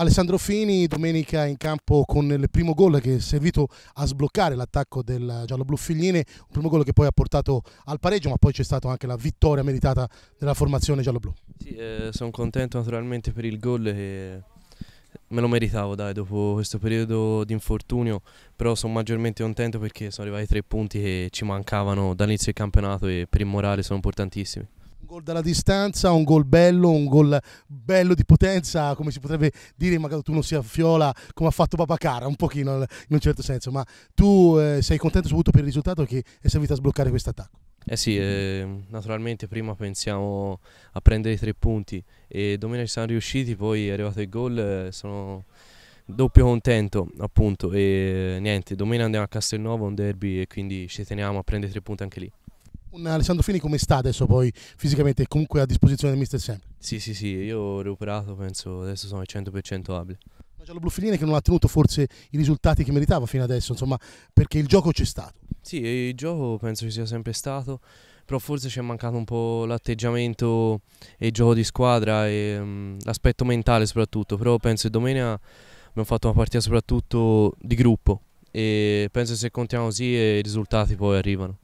Alessandro Fini domenica in campo con il primo gol che è servito a sbloccare l'attacco del giallo-blu Figline, un primo gol che poi ha portato al pareggio ma poi c'è stata anche la vittoria meritata della formazione giallo-blu. Sì, eh, sono contento naturalmente per il gol che me lo meritavo dai, dopo questo periodo di infortunio, però sono maggiormente contento perché sono arrivati tre punti che ci mancavano dall'inizio del campionato e per il morale sono importantissimi gol dalla distanza, un gol bello, un gol bello di potenza, come si potrebbe dire, magari tu non sia Fiola come ha fatto Papacara, un pochino eh, in un certo senso, ma tu eh, sei contento soprattutto per il risultato che è servito a sbloccare questo attacco? Eh sì, eh, naturalmente prima pensiamo a prendere i tre punti e domenica ci siamo riusciti, poi è arrivato il gol, eh, sono doppio contento appunto e niente, domenica andiamo a Castelnuovo, un derby e quindi ci teniamo a prendere tre punti anche lì un Alessandro Fini come sta adesso poi fisicamente comunque a disposizione del mister sempre? Sì, sì, sì, io ho recuperato, penso adesso sono al 100% abile. Ma c'è lo Bluffilini che non ha tenuto forse i risultati che meritava fino adesso, insomma, perché il gioco c'è stato. Sì, il gioco penso ci sia sempre stato, però forse ci è mancato un po' l'atteggiamento e il gioco di squadra e um, l'aspetto mentale soprattutto, però penso che domenica abbiamo fatto una partita soprattutto di gruppo e penso che se continuiamo così i risultati poi arrivano.